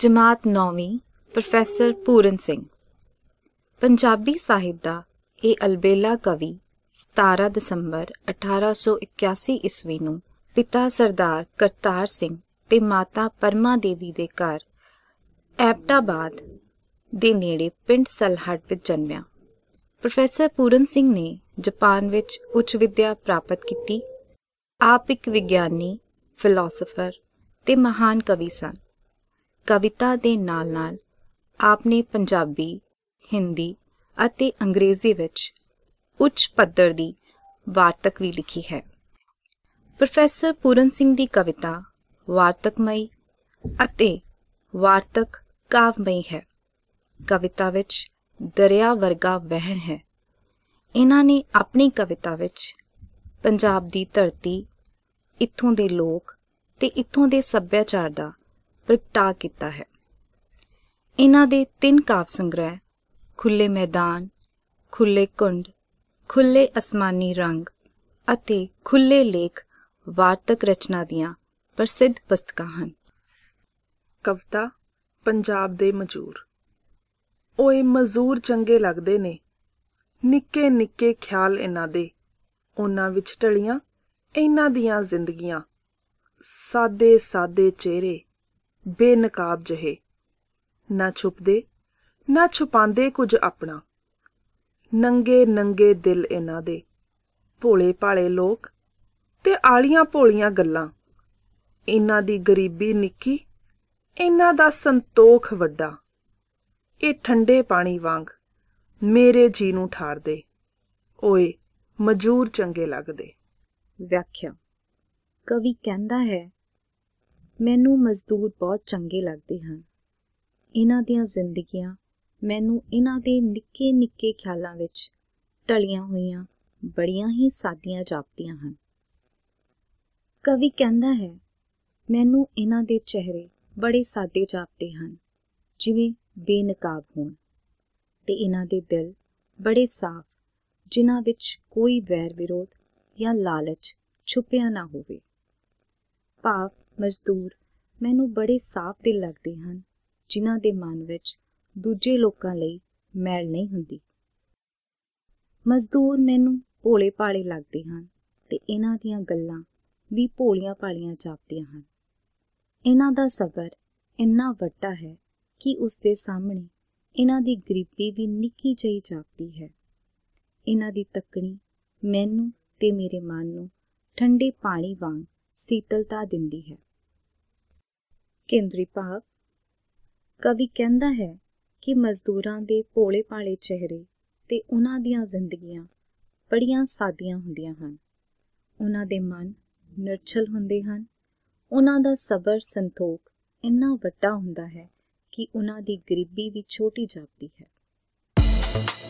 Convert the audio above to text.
ਜਮਾਤ 9ਵੀਂ ਪ੍ਰੋਫੈਸਰ ਪੂਰਨ ਸਿੰਘ ਪੰਜਾਬੀ ਸਾਹਿਤ ਦਾ ਇਹ ਅਲਬੇਲਾ ਕਵੀ 17 ਦਸੰਬਰ 1881 ਈਸਵੀ ਨੂੰ ਪਿਤਾ ਸਰਦਾਰ ਕਰਤਾਰ ਸਿੰਘ ਤੇ ਮਾਤਾ ਪਰਮਾ ਦੇਵੀ ਦੇ ਘਰ ਐਪਟਾਬਾਦ ਦੇ ਨੇੜੇ ਪਿੰਡ ਸਲਹਟ ਵਿੱਚ ਜਨਮਿਆ ਪ੍ਰੋਫੈਸਰ ਪੂਰਨ ਸਿੰਘ ਨੇ ਜਾਪਾਨ ਵਿੱਚ ਉੱਚ ਵਿੱਦਿਆ ਪ੍ਰਾਪਤ ਕੀਤੀ ਆਪ ਇੱਕ ਵਿਗਿਆਨੀ ਫਿਲਾਸਫਰ ਤੇ ਮਹਾਨ ਕਵੀ ਸਨ ਕਵਿਤਾ ਦੇ ਨਾਲ-ਨਾਲ ਆਪਨੇ ਪੰਜਾਬੀ, ਹਿੰਦੀ ਅਤੇ ਅੰਗਰੇਜ਼ੀ ਵਿੱਚ ਉੱਚ ਪੱਧਰ ਦੀ ਵਾਰਤਕ ਵੀ ਲਿਖੀ ਹੈ। ਪ੍ਰੋਫੈਸਰ ਪੂਰਨ ਸਿੰਘ ਦੀ ਕਵਿਤਾ ਵਾਰਤਕਮਈ ਅਤੇ ਵਾਰਤਕ ਕਾਵਮਈ ਹੈ। ਕਵਿਤਾ ਵਿੱਚ ਦਰਿਆ ਵਰਗਾ ਵਹਿਣ ਹੈ। ਇਹਨਾਂ ਨੇ ਆਪਣੀ ਕਵਿਤਾ ਵਿੱਚ ਪੰਜਾਬ ਦੀ ਧਰਤੀ, ਇੱਥੋਂ ਦੇ ਲੋਕ ਤੇ ਇੱਥੋਂ ਦੇ ਸੱਭਿਆਚਾਰ ਦਾ ਪ੍ਰਗਟਾ ਕੀਤਾ ਹੈ ਇਹਨਾਂ ਦੇ ਤਿੰਨ ਕਾਵ ਸੰਗ੍ਰਹਿ ਖੁੱਲੇ ਮੈਦਾਨ ਖੁੱਲੇ ਕੁੰਡ ਖੁੱਲੇ ਅਸਮਾਨੀ ਰੰਗ ਅਤੇ ਖੁੱਲੇ ਲੇਖ ਵਾਰਤਕ ਰਚਨਾ ਦੀਆਂ ਪ੍ਰਸਿੱਧ ਪੁਸਤਕਾਂ ਹਨ ਕਵਿਤਾ ਪੰਜਾਬ ਦੇ ਮਜ਼ਦੂਰ ਓਏ ਮਜ਼ਦੂਰ ਚੰਗੇ ਲੱਗਦੇ ਨੇ ਨਿੱਕੇ ਨਿੱਕੇ ਖਿਆਲ ਇਹਨਾਂ ਦੇ ਉਹਨਾਂ ਵਿੱਚ ਟਲੀਆਂ ਇਹਨਾਂ ਦੀਆਂ ਜ਼ਿੰਦਗੀਆਂ ਸਾਦੇ ਸਾਦੇ ਚਿਹਰੇ ਬੇਨਕਾਬ ਜਹੇ ਨਾ ਛੁਪਦੇ ਨਾ ਛੁਪਾਉਂਦੇ ਕੁਝ ਆਪਣਾ ਨੰਗੇ ਨੰਗੇ ਦਿਲ ਇਹਨਾਂ ਦੇ ਭੋਲੇ ਭਾਲੇ ਲੋਕ ਤੇ ਆਲੀਆਂ ਭੋਲੀਆਂ ਗੱਲਾਂ ਇਹਨਾਂ ਦੀ ਗਰੀਬੀ ਨਿੱਕੀ ਇਹਨਾਂ ਦਾ ਸੰਤੋਖ ਵੱਡਾ ਇਹ ਠੰਡੇ ਪਾਣੀ ਵਾਂਗ ਮੇਰੇ ਜੀ ਨੂੰ ਠਾਰਦੇ ਓਏ ਮਜੂਰ ਚੰਗੇ ਲੱਗਦੇ ਵਿਆਖਿਆ ਕਵੀ ਕਹਿੰਦਾ ਹੈ ਮੈਨੂੰ ਮਜ਼ਦੂਰ ਬਹੁਤ ਚੰਗੇ ਲੱਗਦੇ ਹਨ ਇਹਨਾਂ ਦੀਆਂ ਜ਼ਿੰਦਗੀਆਂ ਮੈਨੂੰ ਇਹਨਾਂ ਦੇ ਨਿੱਕੇ-ਨਿੱਕੇ ਖਿਆਲਾਂ ਵਿੱਚ ਟਲੀਆਂ ਹੋਈਆਂ ਬੜੀਆਂ ਹੀ ਸਾਦੀਆਂ ਜਾਪਦੀਆਂ ਹਨ ਕਵੀ ਕਹਿੰਦਾ ਹੈ ਮੈਨੂੰ ਇਹਨਾਂ ਦੇ ਚਿਹਰੇ ਬੜੇ ਸਾਦੇ ਜਾਪਦੇ ਹਨ ਜਿਵੇਂ ਬੇਨਕਾਬ ਹੋਣ ਤੇ ਇਹਨਾਂ ਦੇ ਦਿਲ ਬੜੇ ਸਾਫ਼ ਜਿਨ੍ਹਾਂ ਵਿੱਚ ਕੋਈ ਵੈਰ ਵਿਰੋਧ ਜਾਂ ਲਾਲਚ ਛੁਪਿਆ ਨਾ ਹੋਵੇ ਭਾਵੇਂ ਮਜ਼ਦੂਰ ਮੈਨੂੰ ਬੜੇ ਸਾਫ਼ ਦਿਲ ਲੱਗਦੇ ਹਨ ਜਿਨ੍ਹਾਂ ਦੇ ਮਨ ਵਿੱਚ ਦੂਜੇ ਲੋਕਾਂ ਲਈ ਮੈਲ ਨਹੀਂ ਹੁੰਦੀ ਮਜ਼ਦੂਰ ਮੈਨੂੰ ਭੋਲੇ ਭਾਲੇ ਲੱਗਦੇ ਹਨ ਤੇ ਇਹਨਾਂ ਦੀਆਂ ਗੱਲਾਂ ਵੀ ਭੋਲੀਆਂ ਭਾਲੀਆਂ ਚਾਪਦੀਆਂ ਹਨ ਇਹਨਾਂ ਦਾ ਸਬਰ ਇੰਨਾ ਵੱਡਾ ਹੈ ਕਿ ਉਸ ਦੇ ਸਾਹਮਣੇ ਇਹਨਾਂ ਦੀ ਗਰੀਬੀ ਵੀ ਨਿੱਕੀ ਜਿਹੀ ਜਾਪਦੀ ਹੈ ਇਹਨਾਂ ਦੀ ਤੱਕਣੀ ਮੈਨੂੰ ਤੇ ਮੇਰੇ ਮਨ ਨੂੰ ਠੰਡੇ ਪਾਣੀ ਵਾਂਗ ਸੀਤਲਤਾ ਦਿੰਦੀ ਹੈ ਕੇਂਦਰੀ ਭਾਵ ਕਵੀ ਕਹਿੰਦਾ ਹੈ ਕਿ ਮਜ਼ਦੂਰਾਂ ਦੇ ਪੋਲੇ ਪਾਲੇ ਚਿਹਰੇ ਤੇ ਉਹਨਾਂ ਦੀਆਂ ਜ਼ਿੰਦਗੀਆਂ ਬੜੀਆਂ ਸਾਦੀਆਂ ਹੁੰਦੀਆਂ ਹਨ ਉਹਨਾਂ ਦੇ ਮਨ ਨਿਰਛਲ ਹੁੰਦੇ ਹਨ ਉਹਨਾਂ ਦਾ ਸਬਰ ਸੰਤੋਖ ਇੰਨਾ ਵੱਡਾ ਹੁੰਦਾ ਹੈ ਕਿ ਉਹਨਾਂ ਦੀ ਗਰੀਬੀ ਵੀ ਛੋਟੀ ਜਾਪਦੀ ਹੈ